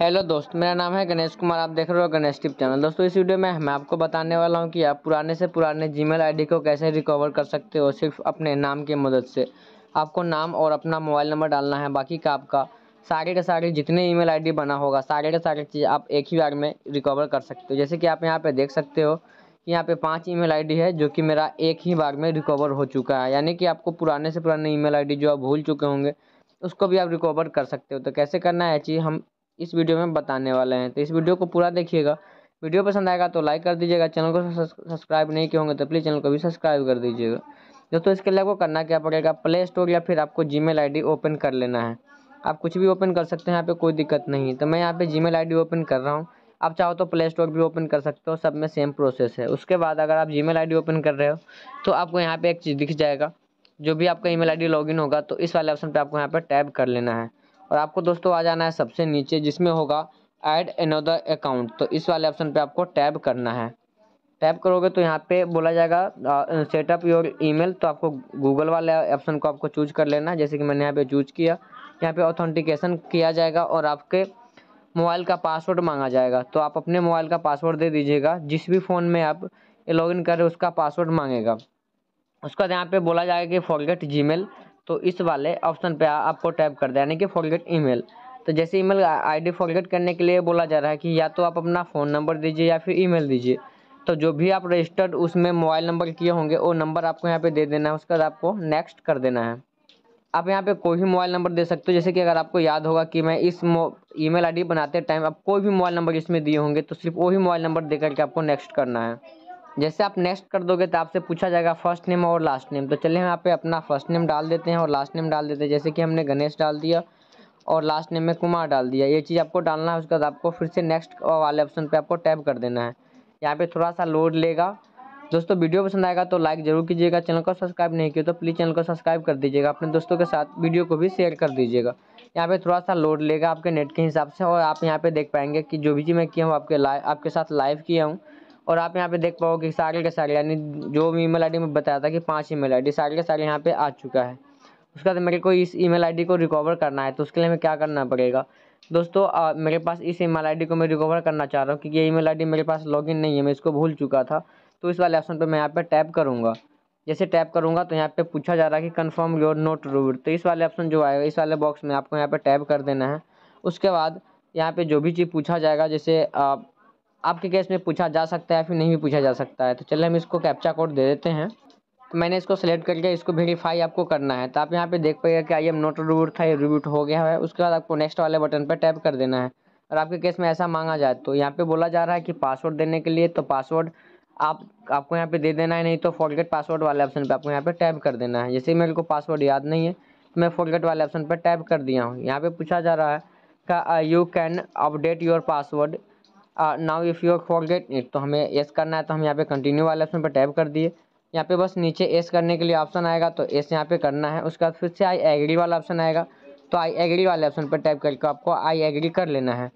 hello दोस्त मेरा नाम है गणेश कुमार आप देख रहे हो गणेश टिप चैनल दोस्तों इस वीडियो में मैं आपको बताने वाला हूं कि आप पुराने से पुराने जीमेल आईडी को कैसे रिकवर कर सकते हो सिर्फ अपने नाम की मदद से आपको नाम और अपना मोबाइल नंबर डालना है बाकी का आपका सारे के सारे जितने ई मेल बना होगा सारे के सारे चीज़ आप एक ही बार में रिकवर कर सकते हो जैसे कि आप यहाँ पर देख सकते हो कि यहाँ पे पाँच ई मेल है जो कि मेरा एक ही बार में रिकवर हो चुका है यानी कि आपको पुराने से पुराने ई मेल जो आप भूल चुके होंगे उसको भी आप रिकवर कर सकते हो तो कैसे करना है चीज़ हम इस वीडियो में बताने वाले हैं तो इस वीडियो को पूरा देखिएगा वीडियो पसंद आएगा तो लाइक कर दीजिएगा चैनल को सब्सक्राइब नहीं किए होंगे तो प्लीज़ चैनल को भी सब्सक्राइब कर दीजिएगा दोस्तों इसके लिए आपको करना क्या पड़ेगा प्ले स्टोर या फिर आपको जी मेल ओपन कर लेना है आप कुछ भी ओपन कर सकते हैं यहाँ पर कोई दिक्कत नहीं तो मैं यहाँ पे जी मेल ओपन कर रहा हूँ आप चाहो तो प्ले स्टोर भी ओपन कर सकते हो सब में सेम प्रोसेस है उसके बाद अगर आप जी मेल ओपन कर रहे हो तो आपको यहाँ पर एक चीज़ दिख जाएगा जो भी आपका ई मेल लॉगिन होगा तो इस वाले ऑप्शन पर आपको यहाँ पर टैब कर लेना है और आपको दोस्तों आ जाना है सबसे नीचे जिसमें होगा ऐड अनदर अकाउंट तो इस वाले ऑप्शन पे आपको टैब करना है टैब करोगे तो यहाँ पे बोला जाएगा सेटअप योर ईमेल तो आपको गूगल वाले ऑप्शन को आपको चूज कर लेना जैसे कि मैंने यहाँ पे चूज किया यहाँ पे ऑथेंटिकेशन किया जाएगा और आपके मोबाइल का पासवर्ड मांगा जाएगा तो आप अपने मोबाइल का पासवर्ड दे दीजिएगा जिस भी फ़ोन में आप लॉगिन करें उसका पासवर्ड मांगेगा उसके बाद यहाँ पर बोला जाएगा कि फॉरगेट जी तो इस वाले ऑप्शन पे आपको टैप कर दे यानी कि फॉरगेट ईमेल तो जैसे ईमेल आईडी फॉरगेट करने के लिए बोला जा रहा है कि या तो आप अपना फ़ोन नंबर दीजिए या फिर ईमेल दीजिए तो जो भी आप रजिस्टर्ड उसमें मोबाइल नंबर किए होंगे वो नंबर आपको यहाँ पे दे देना है उसके बाद आपको नेक्स्ट कर देना है आप यहाँ पे कोई भी मोबाइल नंबर दे सकते हो जैसे कि अगर आपको याद होगा कि मैं इस ई मेल बनाते टाइम आप कोई भी मोबाइल नंबर इसमें दिए होंगे तो सिर्फ वही मोबाइल नंबर दे करके आपको नेक्स्ट करना है जैसे आप नेक्स्ट कर दोगे तो आपसे पूछा जाएगा फर्स्ट नेम और लास्ट नेम तो चलिए हम यहाँ पे अपना फर्स्ट नेम डाल देते हैं और लास्ट नेम डाल देते हैं जैसे कि हमने गणेश डाल दिया और लास्ट नेम में कुमार डाल दिया ये चीज़ आपको डालना है उसके बाद आपको फिर से नेक्स्ट वाले ऑप्शन पर आपको टैप कर देना है यहाँ पर थोड़ा सा लोड लेगा दोस्तों वीडियो पसंद आएगा तो लाइक जरूर कीजिएगा चैनल को सब्सक्राइब नहीं किया तो प्लीज़ चैनल को सब्सक्राइब कर दीजिएगा अपने दोस्तों के साथ वीडियो को भी शेयर कर दीजिएगा यहाँ पे थोड़ा सा लोड लेगा आपके नेट के हिसाब से और आप यहाँ पे देख पाएंगे कि जो भी चीज़ मैं किया हूँ आपके लाइव आपके साथ लाइव किया हूँ और आप यहाँ पे देख पाओगे सारे के सारे यानी जो ईमेल आईडी में बताया था कि पांच ईमेल आईडी सारे के सारे यहाँ पे आ चुका है उसके बाद मेरे को इस ईमेल आईडी को रिकवर करना है तो उसके लिए हमें क्या करना पड़ेगा दोस्तों आ, मेरे पास इस ईमेल आईडी को मैं रिकवर करना चाह रहा हूँ क्योंकि ये आई डी मेरे पास इन नहीं है मैं इसको भूल चुका था तो इस वाले ऑप्शन पर मैं यहाँ पर टैप करूँगा जैसे टैप करूँगा तो यहाँ पर पूछा जा रहा है कि कन्फर्म योर नोट रूड तो इस वाले ऑप्शन जो आएगा इस वाले बॉक्स में आपको यहाँ पर टैप कर देना है उसके बाद यहाँ पे जो भी चीज़ पूछा जाएगा जैसे आप आपके केस में पूछा जा सकता है या फिर नहीं भी पूछा जा सकता है तो चलिए हम इसको कैप्चा कोड दे देते हैं तो मैंने इसको सेलेक्ट करके इसको वेरीफाई आपको करना है तो आप यहाँ पे देख पाएगा कि आई एम नॉट रिबूट था ये रिबूट हो गया है उसके बाद आपको नेक्स्ट वाले बटन पर टैप कर देना है और आपके केस में ऐसा मांगा जाए तो यहाँ पर बोला जा रहा है कि पासवर्ड देने के लिए तो पासवर्ड आप आपको यहाँ पे दे देना है नहीं तो फॉरगेट पासवर्ड वाले ऑप्शन पे आपको यहाँ पे टैप कर देना है जैसे मेरे को पासवर्ड याद नहीं है तो मैं फॉरगेट वाले ऑप्शन पर टैप कर दिया हूँ यहाँ पे पूछा जा रहा है का you can update your password now if you forget it तो हमें एस करना है तो हम यहाँ पे कंटिन्यू वाले ऑप्शन पर टैप कर दिए यहाँ पे बस नीचे एस करने के लिए ऑप्शन आएगा तो एस यहाँ पे करना है उसके बाद फिर से आई एग्री वाला ऑप्शन आएगा तो आई एग्री वाले ऑप्शन पर टैप करके आपको आई एग्री कर लेना है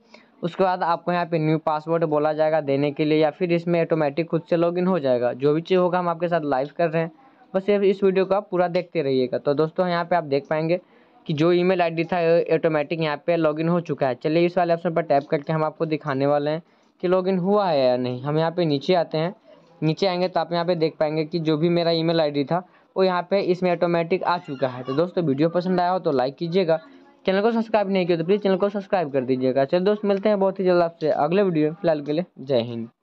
उसके बाद आपको यहाँ पे न्यू पासवर्ड बोला जाएगा देने के लिए या फिर इसमें ऑटोमेटिक खुद से लॉगिन हो जाएगा जो भी चीज़ होगा हम आपके साथ लाइव कर रहे हैं बस ये इस वीडियो को आप पूरा देखते रहिएगा तो दोस्तों यहाँ पे आप देख पाएंगे कि जो ईमेल आईडी था ऑटोमेटिक यहाँ पे लॉगिन हो चुका है चलिए इस वाले ऑप्शन पर टैप करके हम आपको दिखाने वाले हैं कि लॉगिन हुआ है या नहीं हम यहाँ पे नीचे आते हैं नीचे आएंगे तो आप यहाँ पे देख पाएंगे कि जो भी मेरा ईमेल आईडी था वो यहाँ पे इसमें ऑटोमेटिक आ चुका है तो दोस्तों वीडियो पसंद आया हो तो लाइक कीजिएगा चैनल को सब्सक्राइब नहीं किया तो प्लीज़ चैनल को सब्सक्राइब कर दीजिएगा चलिए दोस्त मिलते हैं बहुत ही जल्द आपसे अगले वीडियो में फिलहाल के लिए जय हिंद